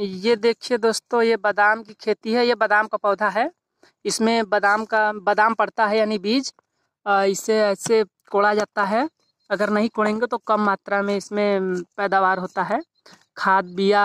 ये देखिए दोस्तों ये बादाम की खेती है ये बादाम का पौधा है इसमें बादाम का बादाम पड़ता है यानी बीज इसे ऐसे कोड़ा जाता है अगर नहीं कोड़ेंगे तो कम मात्रा में इसमें पैदावार होता है खाद बिया